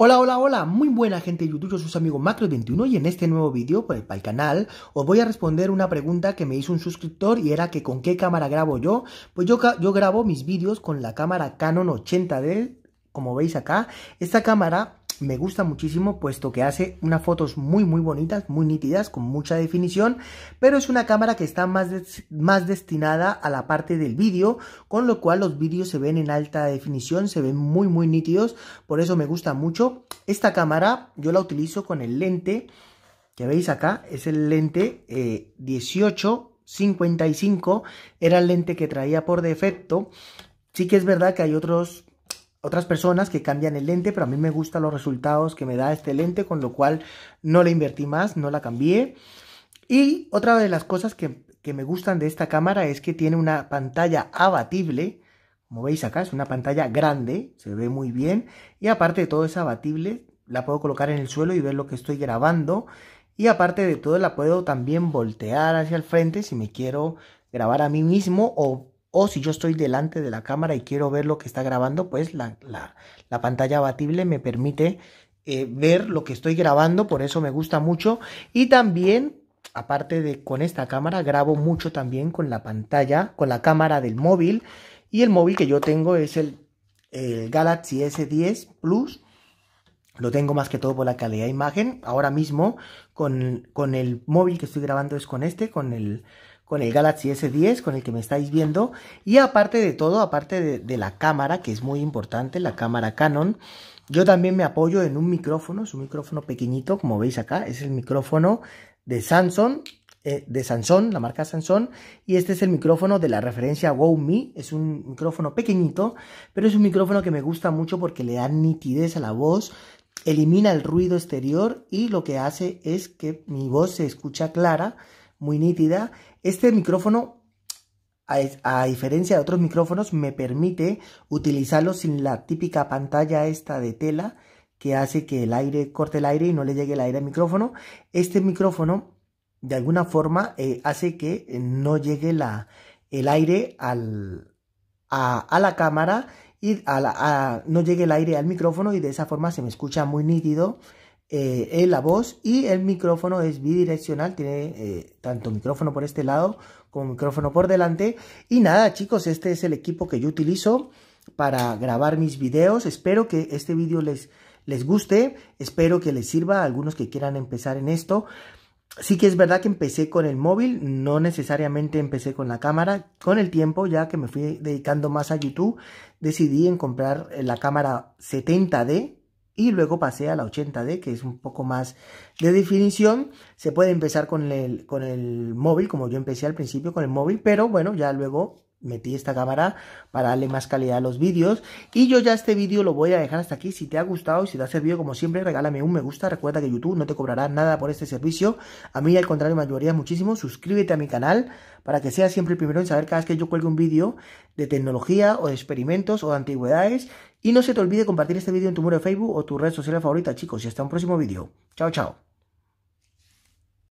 Hola, hola, hola, muy buena gente de YouTube, yo soy su amigo Macro21 y en este nuevo vídeo pues, para el canal os voy a responder una pregunta que me hizo un suscriptor y era que con qué cámara grabo yo. Pues yo, yo grabo mis vídeos con la cámara Canon 80D, como veis acá. Esta cámara me gusta muchísimo puesto que hace unas fotos muy muy bonitas, muy nítidas, con mucha definición, pero es una cámara que está más, más destinada a la parte del vídeo, con lo cual los vídeos se ven en alta definición, se ven muy muy nítidos, por eso me gusta mucho. Esta cámara yo la utilizo con el lente que veis acá, es el lente eh, 1855, era el lente que traía por defecto, Sí que es verdad que hay otros otras personas que cambian el lente, pero a mí me gustan los resultados que me da este lente, con lo cual no le invertí más, no la cambié. Y otra de las cosas que, que me gustan de esta cámara es que tiene una pantalla abatible, como veis acá, es una pantalla grande, se ve muy bien, y aparte de todo es abatible, la puedo colocar en el suelo y ver lo que estoy grabando, y aparte de todo la puedo también voltear hacia el frente si me quiero grabar a mí mismo o o si yo estoy delante de la cámara y quiero ver lo que está grabando, pues la, la, pantalla abatible me permite eh, ver lo que estoy grabando, por eso me gusta mucho. Y también, aparte de con esta cámara, grabo mucho también con la pantalla, con la cámara del móvil. Y el móvil que yo tengo es el, el Galaxy S10 Plus. Lo tengo más que todo por la calidad de imagen. Ahora mismo, con, con el móvil que estoy grabando es con este, con el con el Galaxy S10 con el que me estáis viendo y aparte de todo, aparte de, la cámara que es muy importante, la cámara Canon, yo también me apoyo en un micrófono, es un micrófono pequeñito como veis acá, es el micrófono de Samsung, eh, de Sanson la marca Sanson y este es el micrófono de la referencia Me. es un micrófono pequeñito pero es un micrófono que me gusta mucho porque le da nitidez a la voz, elimina el ruido exterior y lo que hace es que mi voz se escucha clara muy nítida. Este micrófono, a, diferencia de otros micrófonos, me permite utilizarlo sin la típica pantalla esta de tela que hace que el aire corte el aire y no le llegue el aire al micrófono. Este micrófono, de alguna forma, eh, hace que eh, no llegue la, el aire al, a, la cámara y a no llegue el aire al micrófono y de esa forma se me escucha muy nítido eh, la voz y el micrófono es bidireccional, tiene eh, tanto micrófono por este lado como micrófono por delante. Y nada chicos, este es el equipo que yo utilizo para grabar mis videos. Espero que este vídeo les, les guste, espero que les sirva a algunos que quieran empezar en esto. Sí que es verdad que empecé con el móvil, no necesariamente empecé con la cámara. Con el tiempo, ya que me fui dedicando más a YouTube, decidí en comprar la cámara 70D, y luego pasé a la 80D, que es un poco más de definición. Se puede empezar con el, con el móvil, como yo empecé al principio con el móvil, pero bueno, ya luego metí esta cámara para darle más calidad a los vídeos y yo ya este vídeo lo voy a dejar hasta aquí, si te ha gustado y si te ha servido como siempre regálame un me gusta, recuerda que YouTube no te cobrará nada por este servicio, a mí al contrario me ayudaría muchísimo, suscríbete a mi canal para que seas siempre el primero en saber cada vez que yo cuelgue un vídeo de tecnología o de experimentos o de antigüedades y no se te olvide compartir este vídeo en tu muro de Facebook o tu red social favorita, chicos. Y hasta un próximo vídeo. Chao, chao.